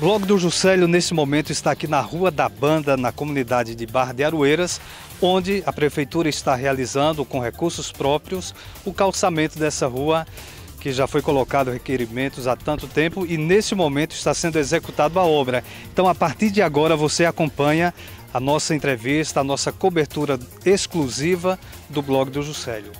Blog do Juscelio, nesse momento, está aqui na Rua da Banda, na comunidade de Barra de Aroeiras, onde a prefeitura está realizando, com recursos próprios, o calçamento dessa rua, que já foi colocado requerimentos há tanto tempo e, nesse momento, está sendo executada a obra. Então, a partir de agora, você acompanha a nossa entrevista, a nossa cobertura exclusiva do Blog do Juscelio.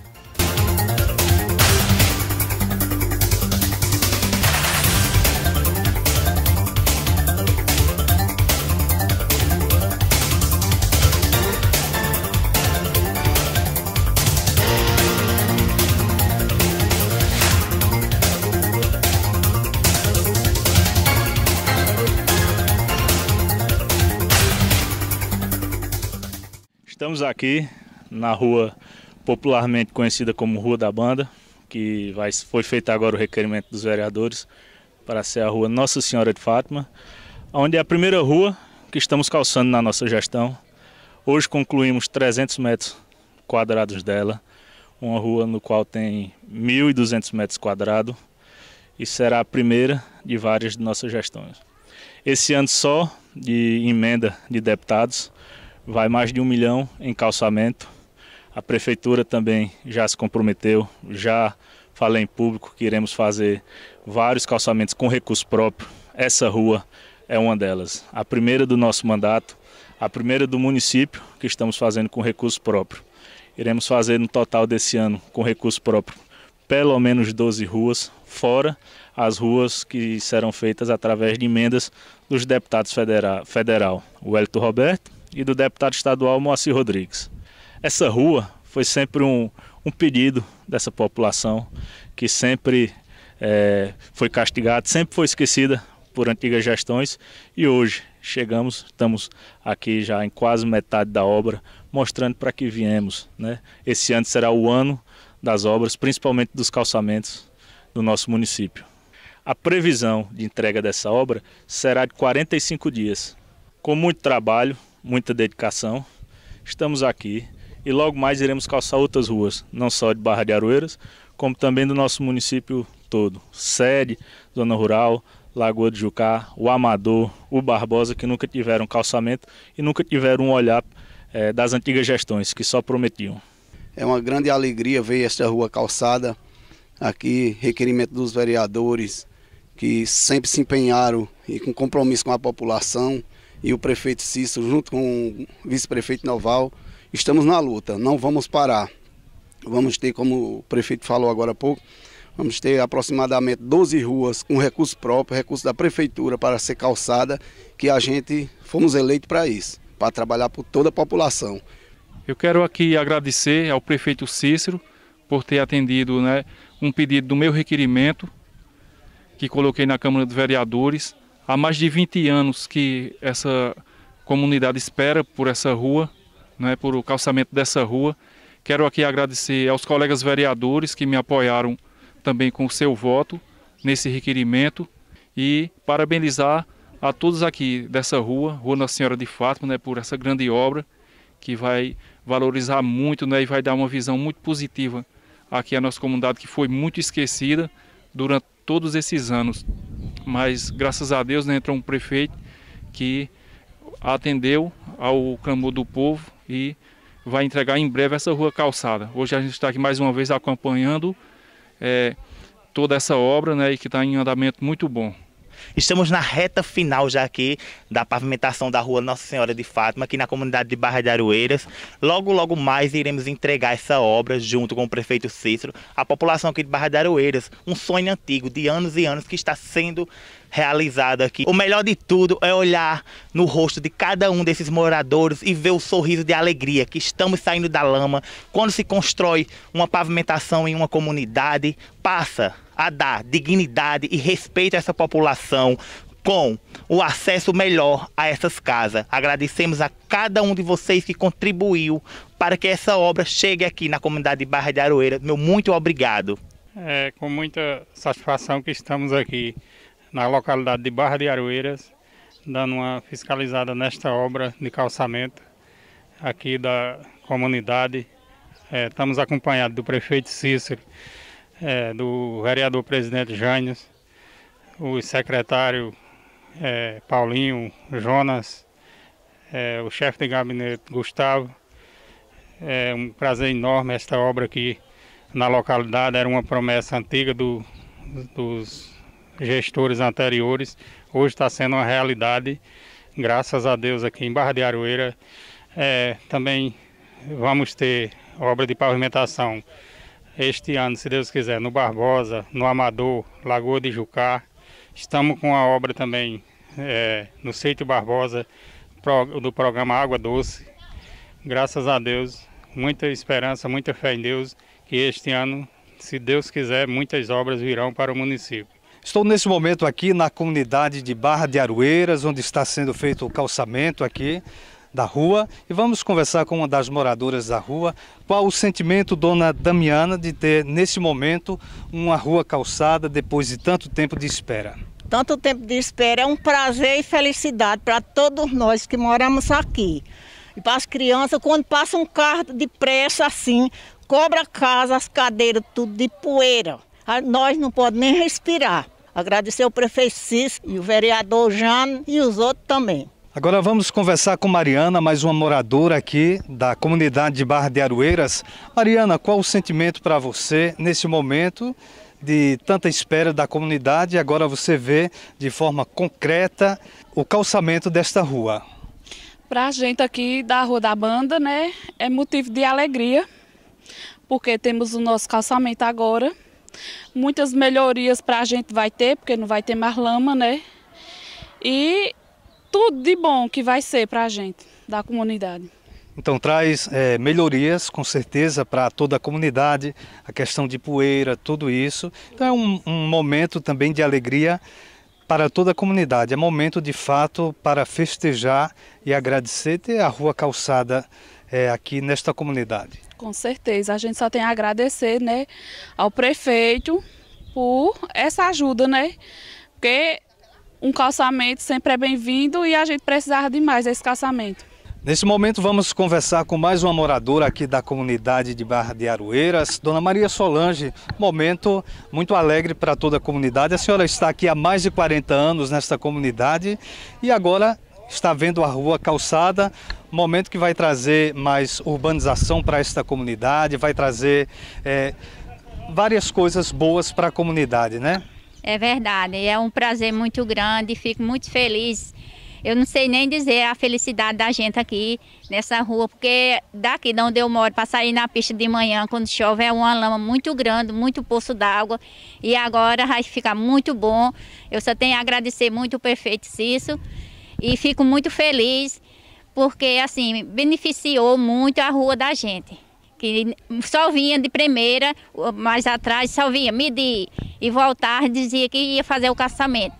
Estamos aqui na rua popularmente conhecida como Rua da Banda, que vai, foi feito agora o requerimento dos vereadores para ser a rua Nossa Senhora de Fátima, onde é a primeira rua que estamos calçando na nossa gestão. Hoje concluímos 300 metros quadrados dela, uma rua no qual tem 1.200 metros quadrados e será a primeira de várias de nossas gestões. Esse ano só de emenda de deputados, vai mais de um milhão em calçamento. A prefeitura também já se comprometeu, já falei em público que iremos fazer vários calçamentos com recurso próprio. Essa rua é uma delas, a primeira do nosso mandato, a primeira do município que estamos fazendo com recurso próprio. Iremos fazer no total desse ano com recurso próprio pelo menos 12 ruas, fora as ruas que serão feitas através de emendas dos deputados federal, federal o Elito Roberto, e do deputado estadual Moacir Rodrigues. Essa rua foi sempre um, um pedido dessa população que sempre é, foi castigada, sempre foi esquecida por antigas gestões e hoje chegamos, estamos aqui já em quase metade da obra, mostrando para que viemos. Né? Esse ano será o ano das obras, principalmente dos calçamentos do nosso município. A previsão de entrega dessa obra será de 45 dias. Com muito trabalho, muita dedicação. Estamos aqui e logo mais iremos calçar outras ruas, não só de Barra de Aroeiras, como também do nosso município todo. Sede, Zona Rural, Lagoa do Jucá, o Amador, o Barbosa, que nunca tiveram calçamento e nunca tiveram um olhar é, das antigas gestões, que só prometiam. É uma grande alegria ver esta rua calçada aqui, requerimento dos vereadores que sempre se empenharam e com compromisso com a população e o prefeito Cício, junto com o vice-prefeito Noval, estamos na luta, não vamos parar. Vamos ter, como o prefeito falou agora há pouco, vamos ter aproximadamente 12 ruas com recurso próprio, recurso da prefeitura para ser calçada, que a gente fomos eleitos para isso, para trabalhar por toda a população. Eu quero aqui agradecer ao prefeito Cícero por ter atendido né, um pedido do meu requerimento que coloquei na Câmara dos Vereadores há mais de 20 anos que essa comunidade espera por essa rua, né, por o calçamento dessa rua. Quero aqui agradecer aos colegas vereadores que me apoiaram também com o seu voto nesse requerimento e parabenizar a todos aqui dessa rua, Rua Nossa Senhora de Fátima, né, por essa grande obra que vai valorizar muito né, e vai dar uma visão muito positiva aqui à nossa comunidade que foi muito esquecida durante todos esses anos mas graças a Deus né, entrou um prefeito que atendeu ao clamor do povo e vai entregar em breve essa rua calçada. Hoje a gente está aqui mais uma vez acompanhando é, toda essa obra né, e que está em andamento muito bom. Estamos na reta final já aqui da pavimentação da rua Nossa Senhora de Fátima, aqui na comunidade de Barra de Aroeiras. Logo, logo mais iremos entregar essa obra junto com o prefeito Cícero à população aqui de Barra de Aroeiras. Um sonho antigo de anos e anos que está sendo realizado aqui. O melhor de tudo é olhar no rosto de cada um desses moradores e ver o sorriso de alegria que estamos saindo da lama. Quando se constrói uma pavimentação em uma comunidade, passa a dar dignidade e respeito a essa população com o acesso melhor a essas casas. Agradecemos a cada um de vocês que contribuiu para que essa obra chegue aqui na comunidade de Barra de Aroeira. Meu muito obrigado. É com muita satisfação que estamos aqui na localidade de Barra de Aroeiras, dando uma fiscalizada nesta obra de calçamento aqui da comunidade. É, estamos acompanhados do prefeito Cícero, é, do vereador presidente Jânios, o secretário é, Paulinho, Jonas, é, o chefe de gabinete Gustavo. É um prazer enorme esta obra aqui na localidade, era uma promessa antiga do, dos gestores anteriores, hoje está sendo uma realidade, graças a Deus aqui em Barra de Aroeira. É, também vamos ter obra de pavimentação este ano, se Deus quiser, no Barbosa, no Amador, Lagoa de Jucá. Estamos com a obra também é, no Seito Barbosa, pro, do programa Água Doce. Graças a Deus, muita esperança, muita fé em Deus, que este ano, se Deus quiser, muitas obras virão para o município. Estou nesse momento aqui na comunidade de Barra de Aroeiras, onde está sendo feito o calçamento aqui da rua e vamos conversar com uma das moradoras da rua. Qual o sentimento, dona Damiana, de ter nesse momento uma rua calçada depois de tanto tempo de espera? Tanto tempo de espera é um prazer e felicidade para todos nós que moramos aqui. E para as crianças, quando passa um carro depressa assim, cobra a casa, as cadeiras, tudo de poeira. Nós não podemos nem respirar. Agradecer o prefeito Cis e o vereador Jano e os outros também. Agora vamos conversar com Mariana, mais uma moradora aqui da comunidade de Barra de Aroeiras. Mariana, qual o sentimento para você nesse momento de tanta espera da comunidade? e Agora você vê de forma concreta o calçamento desta rua. Para a gente aqui da Rua da Banda, né, é motivo de alegria, porque temos o nosso calçamento agora. Muitas melhorias para a gente vai ter, porque não vai ter mais lama, né? E tudo de bom que vai ser para a gente, da comunidade. Então traz é, melhorias, com certeza, para toda a comunidade, a questão de poeira, tudo isso. Então é um, um, momento também de alegria para toda a comunidade. É momento, de fato, para festejar e agradecer ter a Rua Calçada é, aqui nesta comunidade. Com certeza, a gente só tem a agradecer né, ao prefeito por essa ajuda, né? Porque um calçamento sempre é bem-vindo e a gente precisava de mais calçamento. Nesse momento vamos conversar com mais uma moradora aqui da comunidade de Barra de Aroeiras, Dona Maria Solange. Momento muito alegre para toda a comunidade. A senhora está aqui há mais de 40 anos nesta comunidade e agora está vendo a rua calçada, momento que vai trazer mais urbanização para esta comunidade, vai trazer é, várias coisas boas para a comunidade, né? É verdade, é um prazer muito grande, fico muito feliz. Eu não sei nem dizer a felicidade da gente aqui nessa rua, porque daqui de onde eu moro, para sair na pista de manhã, quando chove, é uma lama muito grande, muito poço d'água. E agora vai ficar muito bom. Eu só tenho a agradecer muito o prefeito Cício e fico muito feliz, porque assim, beneficiou muito a rua da gente que só vinha de primeira, mais atrás só vinha medir e voltar dizia que ia fazer o caçamento.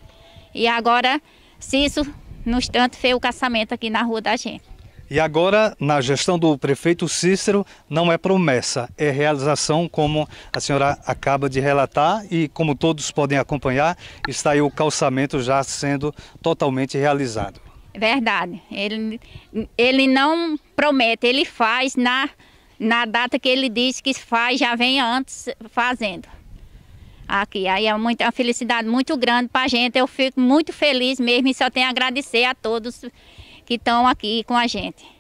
E agora Cício, no instante, fez o caçamento aqui na rua da gente. E agora, na gestão do prefeito Cícero, não é promessa, é realização, como a senhora acaba de relatar e como todos podem acompanhar, está aí o calçamento já sendo totalmente realizado. Verdade. Ele, ele não promete, ele faz na na data que ele diz que faz, já vem antes fazendo. Aqui, aí é muita, uma felicidade muito grande para a gente. Eu fico muito feliz mesmo e só tenho a agradecer a todos que estão aqui com a gente.